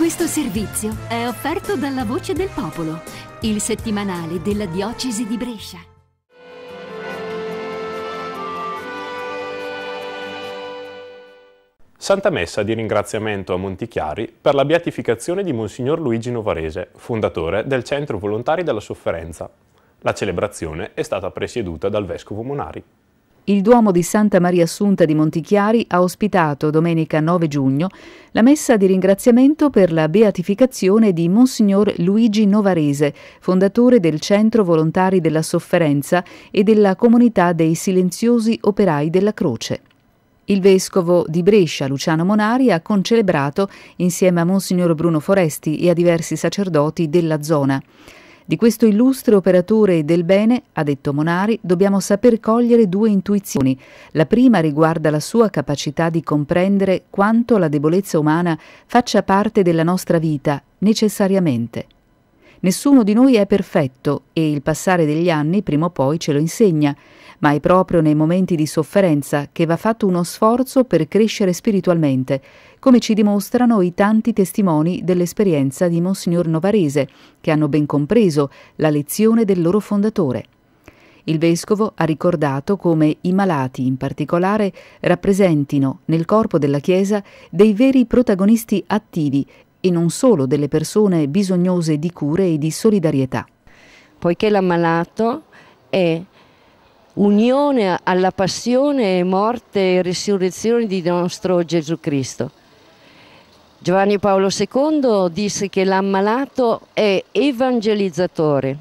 Questo servizio è offerto dalla Voce del Popolo, il settimanale della Diocesi di Brescia. Santa Messa di ringraziamento a Montichiari per la beatificazione di Monsignor Luigi Novarese, fondatore del Centro Volontari della Sofferenza. La celebrazione è stata presieduta dal Vescovo Monari il Duomo di Santa Maria Assunta di Montichiari ha ospitato domenica 9 giugno la messa di ringraziamento per la beatificazione di Monsignor Luigi Novarese, fondatore del Centro Volontari della Sofferenza e della Comunità dei Silenziosi Operai della Croce. Il vescovo di Brescia, Luciano Monari, ha concelebrato, insieme a Monsignor Bruno Foresti e a diversi sacerdoti della zona, di questo illustre operatore del bene, ha detto Monari, dobbiamo saper cogliere due intuizioni. La prima riguarda la sua capacità di comprendere quanto la debolezza umana faccia parte della nostra vita necessariamente. Nessuno di noi è perfetto e il passare degli anni prima o poi ce lo insegna, ma è proprio nei momenti di sofferenza che va fatto uno sforzo per crescere spiritualmente, come ci dimostrano i tanti testimoni dell'esperienza di Monsignor Novarese, che hanno ben compreso la lezione del loro fondatore. Il vescovo ha ricordato come i malati in particolare rappresentino nel corpo della Chiesa dei veri protagonisti attivi e non solo delle persone bisognose di cure e di solidarietà. Poiché l'ammalato è unione alla passione e morte e risurrezione di nostro Gesù Cristo. Giovanni Paolo II disse che l'ammalato è evangelizzatore,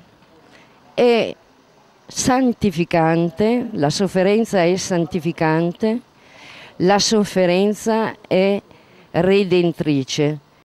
è santificante, la sofferenza è santificante, la sofferenza è redentrice.